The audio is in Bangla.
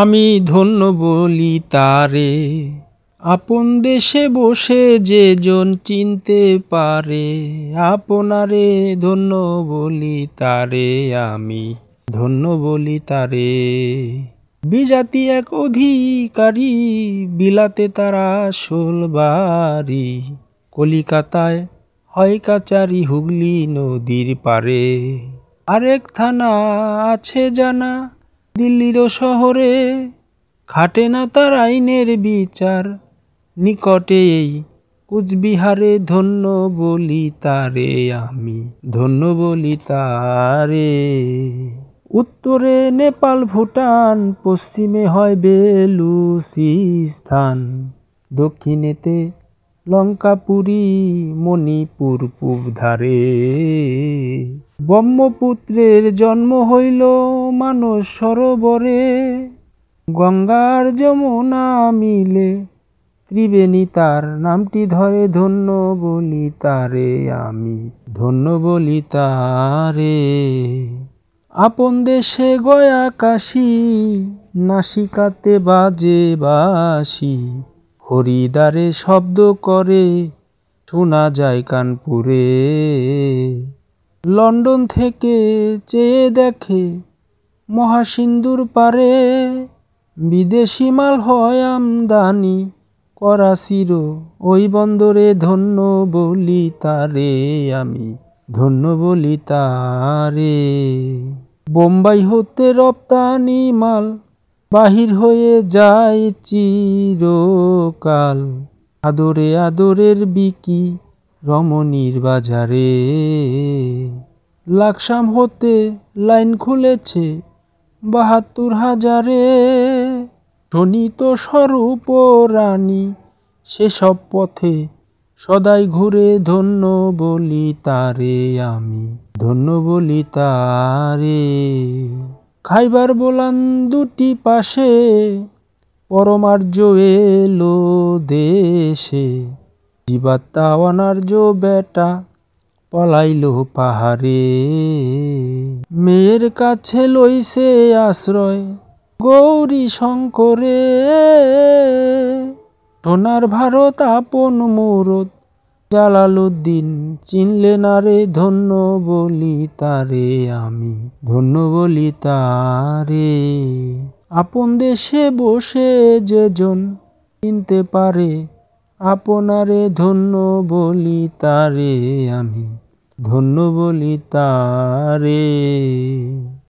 আমি ধন্য বলি তারে আপন দেশে বসে যে জন চিনতে পারে আপনারে ধন্য বলি তারে আমি ধন্য বলি তারে বিজাতি এক অধিকারী বিলাতে তারা সোলবারি কলিকাতায় হয় কাচারি হুগলি নদীর পারে আরেক থানা আছে জানা দিল্লির শহরে খাটে না তার আইনের বিচার নিকটে এই কুচবিহারে ধন্য বলি তারে আমি ধন্য বলি তারে উত্তরে নেপাল ভুটান পশ্চিমে হয় বেলুচিস্তান দক্ষিণেতে লঙ্কাপুরী মণিপুর পূব ধারে ব্রহ্মপুত্রের জন্ম হইল মানস সরোবরে গঙ্গার যমুনা মিলে ত্রিবেণী তার নামটি ধরে ধন্য বলি তারে আমি ধন্য বলি তারে আপন দেশে গয়া কাশি নাসিকাতে বাজে বাসি হরিদারে শব্দ করে শোনা যায় কানপুরে লন্ডন থেকে চেয়ে দেখে মহাসিন্দুর পারে বিদেশি মাল হয় আমদানি করাচির ওই বন্দরে ধন্য বলি তারে আমি ধন্য বলি তারে বোম্বাই হতে রপ্তানি মাল বাহির হয়ে যায় চিরকাল আদরে আদরের বিকি রমণীর বাজারে লাকসাম হতে লাইন খুলেছে বাহাত্তর হাজারে ধনিত স্বরূপ রানী সেসব পথে সদাই ঘুরে ধন্য বলি তারে আমি ধন্য বলি তারে খাইবার বোলান দুটি পাশে পরমার্য এলো দেশে জীবাত্মা অনার্য বেটা পলাইলো পাহাড়ে মেয়ের কাছে লইছে আশ্রয় গৌরী শঙ্করে সোনার ভারত আপন মুরত জালালুদ্দিন চিনলে না রে ধন্য বলি তারে আমি ধন্য বলি তারে আপন দেশে বসে যেজন চিনতে পারে আপনারে ধন্য বলি তারে আমি ধন্য বলি তারে